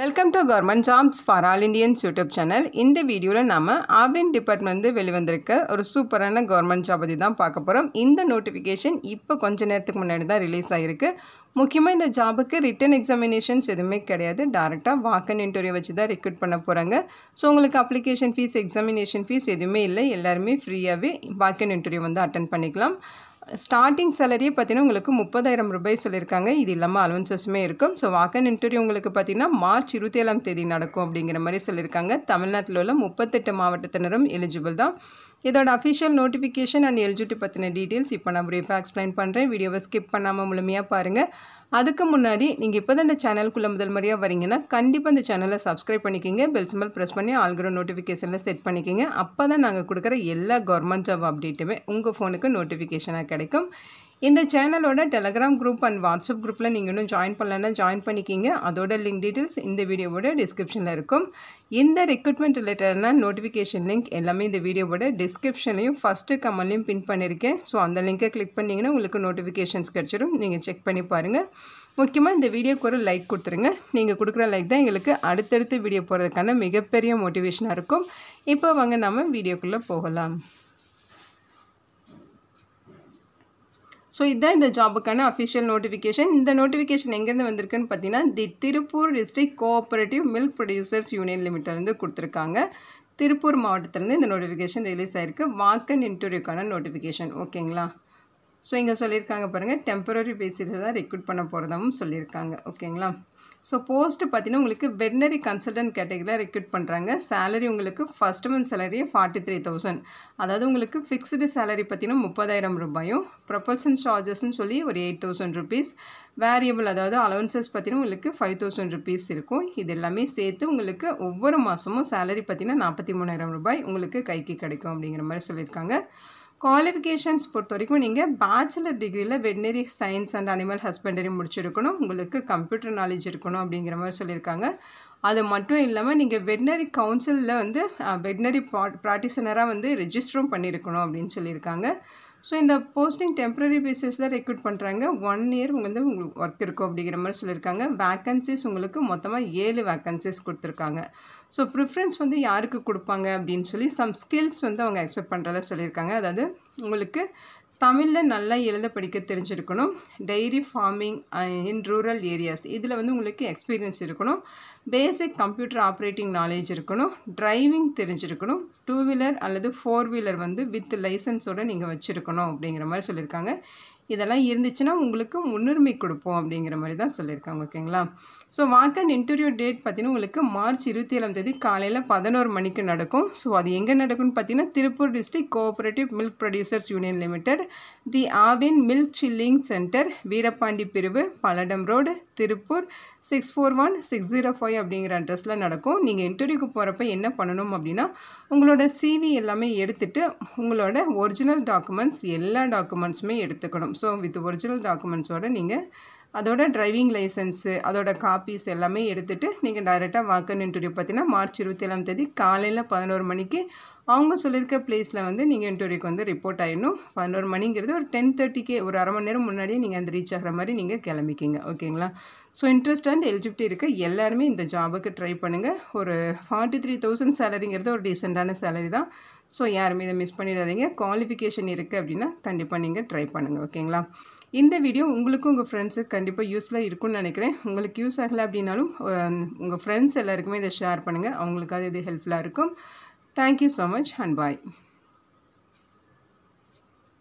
Welcome to government jobs for all Indians YouTube channel இந்த வீடியோவில் நம்ம ஆவின் டிபார்ட்மெண்ட் வந்து வெளிவந்திருக்க ஒரு சூப்பரான கவர்மெண்ட் ஜாப் பற்றி தான் பார்க்க போகிறோம் இந்த நோட்டிஃபிகேஷன் இப்போ கொஞ்ச நேரத்துக்கு முன்னாடி தான் ரிலீஸ் ஆகிருக்கு முக்கியமாக இந்த ஜாபுக்கு ரிட்டன் எக்ஸாமினேஷன்ஸ் எதுவுமே கிடையாது டேரெக்டாக வாக்கன் இன்டர்வியூ வச்சு தான் ரெக்ரூட் பண்ண போகிறாங்க ஸோ உங்களுக்கு அப்ளிகேஷன் ஃபீஸ் எக்ஸாமினேஷன் ஃபீஸ் எதுவுமே இல்லை எல்லாருமே ஃப்ரீயாகவே வாக்கன் இன்டர்வியூ வந்து அட்டன் பண்ணிக்கலாம் ஸ்டார்டிங் சேலரியே பார்த்தீங்கன்னா உங்களுக்கு முப்பதாயிரம் ரூபாய் சொல்லியிருக்காங்க இது இல்லாமல் அலவன்சஸுமே இருக்கும் ஸோ வாக்கன் இன்டர்வியூ உங்களுக்கு பார்த்தீங்கன்னா மார்ச் இருபத்தி ஏழாம் தேதி நடக்கும் அப்படிங்கிற மாதிரி சொல்லியிருக்காங்க தமிழ்நாட்டில் உள்ள முப்பத்தெட்டு மாவட்டத்தினரும் எலிஜிபிள் தான் இதோட அஃபிஷியல் நோட்டிஃபிகேஷன் அண்ட் எலிஜிபிலிட்டி பற்றின டீட்டெயில்ஸ் இப்போ நான் ப்ரீஃபாக எக்ஸ்பிளைன் பண்ணுறேன் வீடியோவை ஸ்கிப் பண்ணாமல் முழுமையாக பாருங்கள் அதுக்கு முன்னாடி நீங்கள் இப்போ தான் இந்த சேனலுக்குள்ளே முதல் முறையாக வரீங்கன்னா கண்டிப்பாக இந்த சேனலை சப்ஸ்கிரைப் பண்ணிக்கிங்க பெல் சிம்பிள் ப்ரெஸ் பண்ணி ஆல்கிற நோட்டிஃபிகேஷனில் செட் பண்ணிக்கிங்க அப்போ தான் நாங்கள் கொடுக்குற எல்லா கவர்மெண்ட் ஜாப் அப்டேட்டுமே உங்கள் ஃபோனுக்கு நோட்டிஃபிகேஷனாக கிடைக்கும் இந்த சேனலோட டெலகிராம் குரூப் அண்ட் வாட்ஸ்அப் குரூப்பில் நீங்கள் இன்னும் ஜாயின் பண்ணலன்னா ஜாயின் பண்ணிக்கிங்க அதோட லிங்க் டீட்டெயில்ஸ் இந்த வீடியோவோட டிஸ்கிரிப்ஷனில் இருக்கும் இந்த ரெக்ரூட்மெண்ட் ரிலேட்டடான நோட்டிஃபிகேஷன் லிங்க் எல்லாமே இந்த வீடியோவோட டிஸ்கிரிப்ஷன்லையும் ஃபஸ்ட்டு கமெண்ட்லையும் பின் பண்ணியிருக்கேன் ஸோ அந்த லிங்க்கை கிளிக் பண்ணிங்கன்னா உங்களுக்கு நோட்டிஃபிகேஷன்ஸ் கிடச்சிடும் நீங்கள் செக் பண்ணி பாருங்கள் முக்கியமாக இந்த வீடியோக்கு ஒரு லைக் கொடுத்துருங்க நீங்கள் கொடுக்குற லைக் தான் எங்களுக்கு அடுத்தடுத்து வீடியோ போகிறதுக்கான மிகப்பெரிய மோட்டிவேஷனாக இருக்கும் இப்போ வாங்க நம்ம வீடியோக்குள்ளே போகலாம் ஸோ இதுதான் இந்த ஜாபுக்கான அஃபிஷியல் நோட்டிஃபிகேஷன் இந்த நோட்டிஃபிகேஷன் எங்கேருந்து வந்திருக்குன்னு பார்த்தீங்கன்னா the Tiruppur district cooperative milk producers union லிமிட்டிலேருந்து கொடுத்துருக்காங்க திருப்பூர் மாவட்டத்திலேருந்து இந்த நோட்டிஃபிகேஷன் ரிலீஸ் ஆயிருக்கு வாக்கன் இன்டர்வியூக்கான நோட்டிஃபிகேஷன் ஓகேங்களா ஸோ இங்கே சொல்லியிருக்காங்க பாருங்கள் டெம்பரரி பேசிஸை தான் ரெக்ரூட் பண்ண போகிறதாகவும் சொல்லியிருக்காங்க ஓகேங்களா ஸோ போஸ்ட்டு பார்த்தீங்கன்னா உங்களுக்கு வெட்னரி கன்சல்டன்ட் கேட்டகரியில் ரெக்ரூட் பண்ணுறாங்க சேலரி உங்களுக்கு first month salary forty three thousand அதாவது உங்களுக்கு ஃபிக்ஸ்டு சேலரி பார்த்தீங்கன்னா முப்பதாயிரம் ரூபாயும் ப்ரொபல்சன் சார்ஜஸ்ன்னு சொல்லி ஒரு எயிட் தௌசண்ட் ருபீஸ் வேரியபிள் அதாவது அலவன்சஸ் பார்த்தீங்கன்னா உங்களுக்கு ஃபைவ் தௌசண்ட் ருபீஸ் இருக்கும் இது எல்லாமே சேர்த்து உங்களுக்கு ஒவ்வொரு மாதமும் சேலரி பார்த்தீங்கன்னா நாற்பத்தி மூணாயிரம் ரூபாய் உங்களுக்கு கைக்கு கிடைக்கும் அப்படிங்கிற மாதிரி சொல்லியிருக்காங்க குவாலிஃபிகேஷன்ஸ் பொறுத்த வரைக்கும் நீங்கள் பேச்சுலர் டிகிரியில் veterinary science and animal husbandry முடிச்சிருக்கணும் உங்களுக்கு கம்ப்யூட்டர் நாலேஜ் இருக்கணும் அப்படிங்கிற மாதிரி சொல்லியிருக்காங்க அது மட்டும் இல்லாமல் நீங்கள் வெட்னரி கவுன்சிலில் வந்து வெட்னரி ப்ரா ப்ராக்டிஷனராக வந்து ரெஜிஸ்டரும் பண்ணியிருக்கணும் அப்படின்னு சொல்லியிருக்காங்க ஸோ இந்த போஸ்டிங் டெம்பரரி பேசிஸ் தான் ரெக்ரூட் பண்ணுறாங்க ஒன் இயர் உங்களுக்கு உங்களுக்கு ஒர்க் இருக்கும் அப்படிங்கிற மாதிரி சொல்லியிருக்காங்க வேக்கன்சிஸ் உங்களுக்கு மொத்தமாக ஏழு வேக்கன்சிஸ் கொடுத்துருக்காங்க ஸோ ப்ரிஃபரன்ஸ் வந்து யாருக்கு கொடுப்பாங்க அப்படின்னு சொல்லி சம் ஸ்கில்ஸ் வந்து அவங்க எக்ஸ்பெக்ட் பண்ணுறதா சொல்லியிருக்காங்க அதாவது உங்களுக்கு தமிழில் நல்லா எழுத படிக்க தெரிஞ்சிருக்கணும் dairy farming in rural areas இதில் வந்து உங்களுக்கு எக்ஸ்பீரியன்ஸ் இருக்கணும் பேசிக் கம்ப்யூட்டர் ஆப்ரேட்டிங் நாலேஜ் இருக்கணும் டிரைவிங் தெரிஞ்சிருக்கணும் டூ வீலர் அல்லது ஃபோர் வீலர் வந்து வித் லைசன்ஸோடு நீங்கள் வச்சுருக்கணும் அப்படிங்கிற மாதிரி சொல்லியிருக்காங்க இதெல்லாம் இருந்துச்சுன்னா உங்களுக்கு முன்னுரிமை கொடுப்போம் அப்படிங்கிற மாதிரி தான் சொல்லியிருக்காங்க ஓகேங்களா so walk and interview date பார்த்தீங்கன்னா உங்களுக்கு மார்ச் இருபத்தி ஏழாம் தேதி காலையில் பதினோரு மணிக்கு நடக்கும் ஸோ அது எங்கே நடக்கும்னு பார்த்தீங்கன்னா Tiruppur district cooperative milk producers union limited the Aavin milk chilling centre Veerapandi பிரிவு Palladam road Tiruppur six four one six zero five அப்படிங்கிற அட்ரஸில் நடக்கும் நீங்கள் இன்டர்வியூக்கு போகிறப்ப என்ன பண்ணணும் அப்படின்னா உங்களோட சிவி எல்லாமே எடுத்துகிட்டு உங்களோட ஒரிஜினல் டாக்குமெண்ட்ஸ் எல்லா டாக்குமெண்ட்ஸுமே எடுத்துக்கணும் ஸோ வித் ஒரிஜினல் டாக்குமெண்ட்ஸோடு நீங்கள் அதோட டிரைவிங் லைசன்ஸு அதோட காப்பீஸ் எல்லாமே எடுத்துகிட்டு நீங்கள் டைரெக்டாக வாக்கன் இன்டர்வியூ பார்த்தீங்கன்னா மார்ச் இருபத்தி ஏழாம் தேதி காலையில் பதினோரு மணிக்கு அவங்க சொல்லியிருக்க பிளேஸில் வந்து நீங்கள் இன்டர்வியூக்கு வந்து ரிப்போர்ட் ஆகிடணும் பதினோரு மணிங்கிறது ஒரு டென் தேர்ட்டிக்கே ஒரு அரை மணி நேரம் முன்னாடியே நீங்கள் அந்த ரீச் ஆகிற மாதிரி நீங்கள் கிளம்பிக்கிங்க ஓகேங்களா ஸோ இன்ட்ரெஸ்ட் அண்ட் எலிஜிபிலிட்டி இருக்க எல்லாருமே இந்த ஜாபுக்கு ட்ரை பண்ணுங்கள் ஒரு ஃபார்ட்டி த்ரீ தௌசண்ட் சேலரிங்கிறது ஒரு டீசெண்டான சேலரி தான் ஸோ யாருமே இதை மிஸ் பண்ணிடாதீங்க குவாலிஃபிகேஷன் இருக்குது அப்படின்னா கண்டிப்பாக நீங்கள் ட்ரை பண்ணுங்கள் ஓகேங்களா இந்த வீடியோ உங்களுக்கும் உங்கள் ஃப்ரெண்ட்ஸுக்கு கண்டிப்பாக யூஸ்ஃபுல்லாக இருக்கும்னு நினைக்கிறேன் உங்களுக்கு யூஸ் ஆகலை அப்படின்னாலும் உங்கள் ஃப்ரெண்ட்ஸ் எல்லாருக்குமே இதை ஷேர் பண்ணுங்கள் அவங்களுக்காக இது ஹெல்ப்ஃபுல்லாக இருக்கும் Thank you so much and bye.